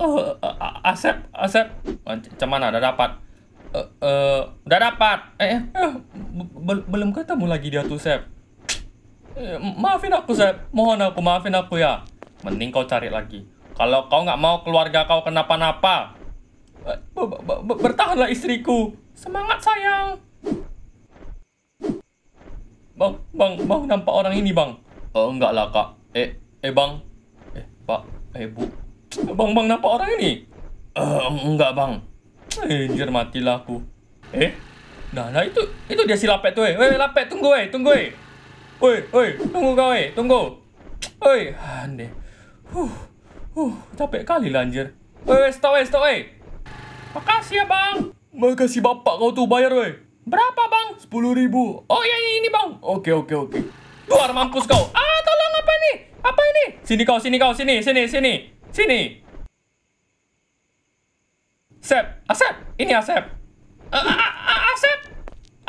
uh, Asep, Asep, cuman ada dapat. Uh, uh, udah dapat. Eh, eh belum ketemu lagi dia tuh Sep. Eh, maafin aku Sep, mohon aku maafin aku ya. Mending kau cari lagi. Kalau kau nggak mau keluarga kau kenapa-napa, bertahanlah istriku. Semangat sayang. Bang, bang, bang nampak orang ini bang. Oh, enggak lah kak. Eh, eh bang. Eh, pak, eh bu, Bang, bang, nampak orang ini? Uh, enggak, bang. Anjir, matilah aku. Eh? Nah, nah itu itu dia si Lapet tuh, eh. Weh, Lapet, tunggu, eh. Tunggu, eh. Woi, woi, tunggu kau, eh. Tunggu. Woi, aneh. Huh. Huh, capek kali lah anjir. Woi, stop, eh, stop, eh. Makasih ya, Bang. Makasih bapak kau tuh bayar, woi. Berapa, Bang? Sepuluh ribu. Oh, iya, iya, ini, Bang. Oke, oke, oke. Luar mampus kau. Ah, tolong apa ini? Apa ini? Sini kau, sini kau, sini, sini, sini. Sini. Asep, Asep, ini Asep. Asep,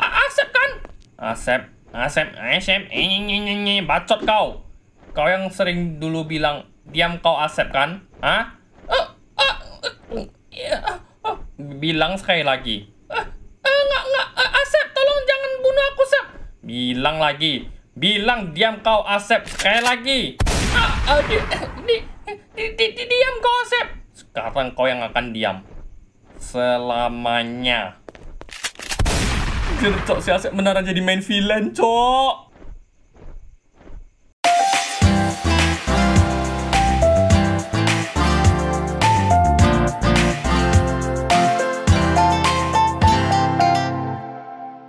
Asep kan? Asep, Asep, Asep, ini bacot kau. Kau yang sering dulu bilang diam kau Asep kan? Ah? Bilang sekali lagi. Enggak, enggak, Asep, tolong jangan bunuh aku, Asep. Bilang lagi. Bilang diam kau Asep sekali lagi. Ah, ah ini, di diam gosip. Sekarang kau yang akan diam. Selamanya. Jadi cok si Asep menara jadi main villain cok.